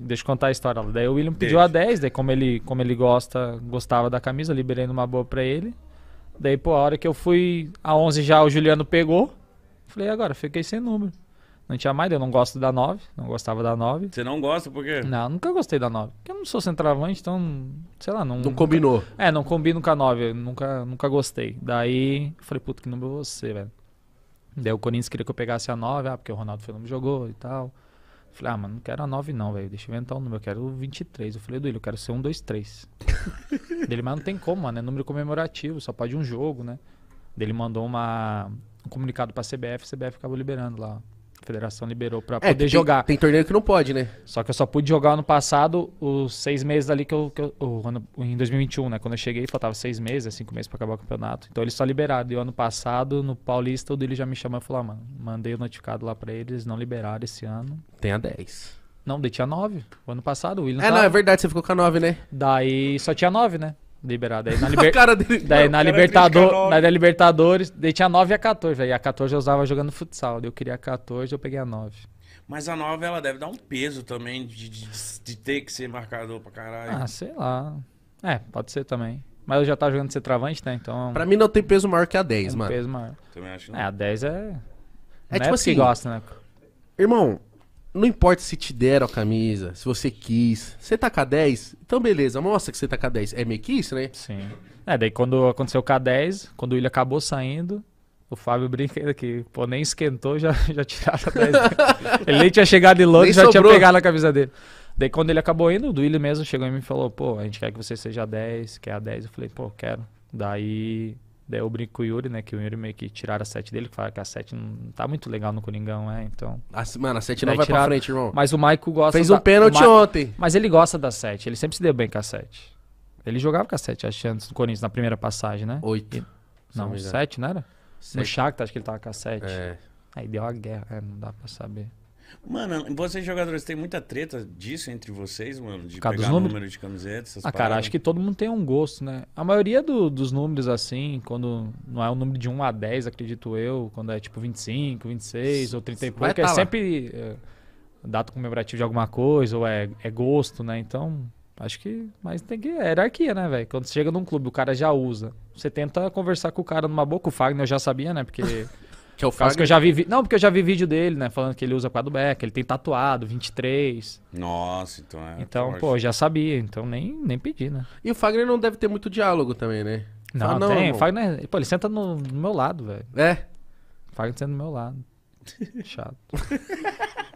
deixa eu contar a história. Daí o William pediu a 10, daí como ele, como ele gosta, gostava da camisa, liberei numa boa pra ele. Daí, pô, a hora que eu fui a 11 já, o Juliano pegou. Falei, agora, fiquei sem número. Não tinha mais, eu não gosto da 9, não gostava da 9. Você não gosta por quê? Não, nunca gostei da 9. Porque eu não sou centroavante, então, sei lá, não. Não combinou. é, não combino com a 9, eu nunca, nunca gostei. Daí, falei, puta, que número você, velho. Daí o Corinthians queria que eu pegasse a 9, ah, porque o Ronaldo Fenômeno jogou e tal. Falei, ah, mano, não quero a 9 não, velho. Deixa eu inventar um número, eu quero 23. Eu falei, Duílio, eu quero ser 1, 2, 3. Dele, mas não tem como, mano, é número comemorativo, só pode um jogo, né? Dele mandou uma, um comunicado pra CBF, a CBF acabou liberando lá federação liberou para é, poder tem, jogar. Tem torneio que não pode, né? Só que eu só pude jogar ano passado os seis meses ali que eu. Que eu ano, em 2021, né? Quando eu cheguei, faltava seis meses, cinco meses para acabar o campeonato. Então eles só liberaram. E o ano passado, no Paulista, o dele já me chamou e falou: ah, mano, mandei o notificado lá para eles, não liberaram esse ano. Tem a 10. Não, daí tinha 9. O ano passado, o William. É, tava. não, é verdade, você ficou com a 9, né? Daí só tinha 9, né? liberado. Daí na, liber... dele, daí na Libertador... daí na Libertadores, daí tinha 9 e a 14. Aí a 14 eu usava jogando futsal. Eu queria a 14, eu peguei a 9. Mas a 9 ela deve dar um peso também de, de, de ter que ser marcador pra caralho. Ah, sei lá. É, pode ser também. Mas eu já tava jogando de ser travante, né? Então. Pra mim não tem peso maior que a 10, é um mano. Peso maior. Também acho que é, é- é não. É, a 10 é. É, é tipo assim. gosta, né? Irmão, não importa se te deram a camisa, se você quis. Você tá com a 10? Então beleza, mostra que você tá com a 10. É meio que isso, né? Sim. É, daí quando aconteceu o K10, quando o Willian acabou saindo, o Fábio brinca que, pô, nem esquentou, já, já tiraram a 10. ele nem tinha chegado de longe, nem já sobrou. tinha pegado a camisa dele. Daí quando ele acabou indo, o Duílio mesmo chegou em mim e falou, pô, a gente quer que você seja a 10, quer a 10. Eu falei, pô, quero. Daí Daí eu brinco com o Yuri, né? Que o Yuri meio que tiraram a 7 dele, que fala que a 7 não tá muito legal no Coringão, é, então. As, mano, a 7 não vai tiraram, pra frente, irmão. Mas o Maico gosta. Fez um da, pênalti Ma... ontem. Mas ele gosta da 7. Ele sempre se deu bem com a 7. Ele jogava com a 7, acho antes do Corinthians, na primeira passagem, né? 8. E... Não, 7, não era? Sete. No Shakhtar, acho que ele tava com a 7. É. Aí deu a guerra, é, não dá pra saber. Mano, vocês jogadores têm muita treta disso entre vocês, mano? De Cada pegar número... número de camisetas, essas Ah, paradas. cara, acho que todo mundo tem um gosto, né? A maioria do, dos números, assim, quando não é um número de 1 a 10, acredito eu, quando é tipo 25, 26 ou 30 e pouco, tá é lá. sempre é, data comemorativa de alguma coisa ou é, é gosto, né? Então, acho que... Mas tem que... É hierarquia, né, velho? Quando você chega num clube, o cara já usa. Você tenta conversar com o cara numa boca, o Fagner eu já sabia, né? Porque... Que é o Fagner? que eu já vi, não, porque eu já vi vídeo dele, né? Falando que ele usa quadro back, ele tem tatuado, 23. Nossa, então é. Então, forte. pô, já sabia, então nem, nem pedi, né? E o Fagner não deve ter muito diálogo também, né? Não, Fala, não tem. Fagner, pô, ele senta no, no meu lado, velho. É? Fagner senta no meu lado. Chato.